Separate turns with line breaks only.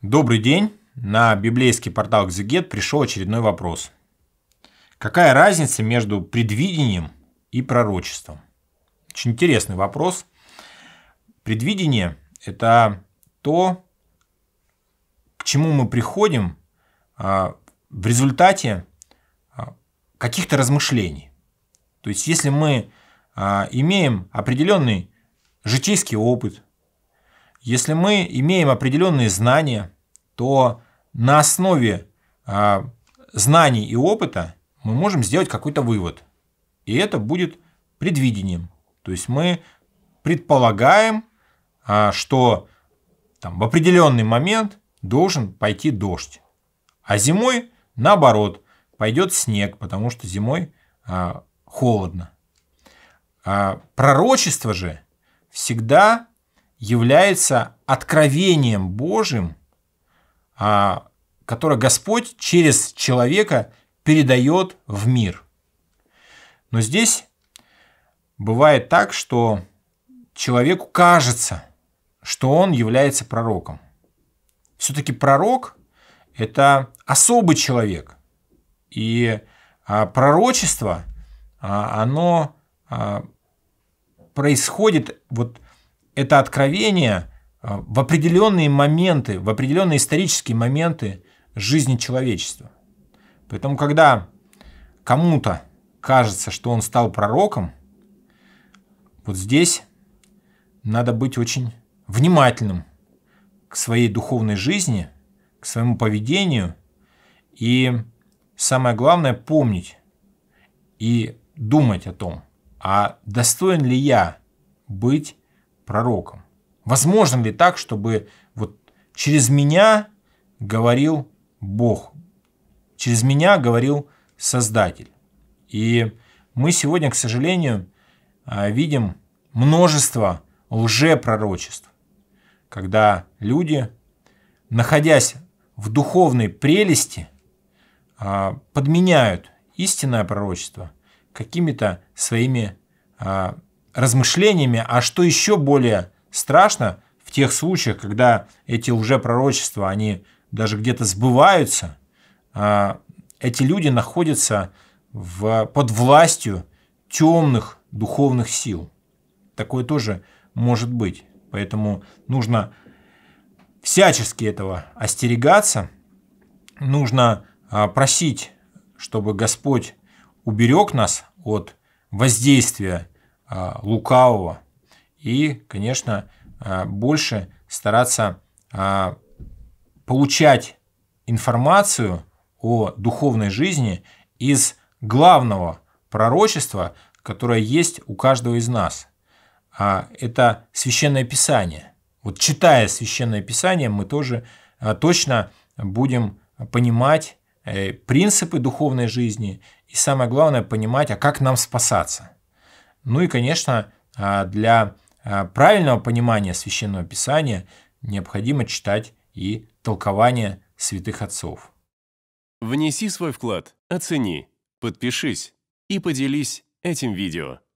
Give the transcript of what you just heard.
Добрый день. На библейский портал Экзегет пришел очередной вопрос. Какая разница между предвидением и пророчеством? Очень интересный вопрос. Предвидение – это то, к чему мы приходим а, в результате а, каких-то размышлений. То есть, если мы а, имеем определенный житейский опыт – если мы имеем определенные знания, то на основе а, знаний и опыта мы можем сделать какой-то вывод. И это будет предвидением. То есть мы предполагаем, а, что там, в определенный момент должен пойти дождь. А зимой, наоборот, пойдет снег, потому что зимой э, холодно. А пророчество же всегда является откровением Божьим, а, которое Господь через человека передает в мир. Но здесь бывает так, что человеку кажется, что он является пророком. Все-таки пророк – это особый человек. И а, пророчество, а, оно происходит вот это откровение э, в определенные моменты, в определенные исторические моменты жизни человечества. Поэтому, когда кому-то кажется, что он стал пророком, вот здесь надо быть очень внимательным к своей духовной жизни, к своему поведению и самое главное помнить и думать о том, а достоин ли я быть пророком? Возможно ли так, чтобы вот через меня говорил Бог, через меня говорил Создатель? И мы сегодня, к сожалению, а, видим множество лжепророчеств, когда люди, находясь в духовной прелести, а, подменяют истинное пророчество какими-то своими а, размышлениями, а что еще более страшно в тех случаях, когда эти уже пророчества, они даже где-то сбываются, а, эти люди находятся в, под властью темных духовных сил. Такое тоже может быть. Поэтому нужно всячески этого остерегаться, нужно а, просить, чтобы Господь уберег нас от воздействия Э, лукавого и, конечно, э, больше стараться э, получать информацию о духовной жизни из главного пророчества, которое есть у каждого из нас. А, это священное писание. Вот читая священное писание, мы тоже точно будем понимать принципы духовной жизни и самое главное понимать, а как нам спасаться – ну и, конечно, а, для а, правильного понимания священного писания необходимо читать и толкование святых отцов. Внеси свой вклад, оцени, подпишись и поделись этим видео.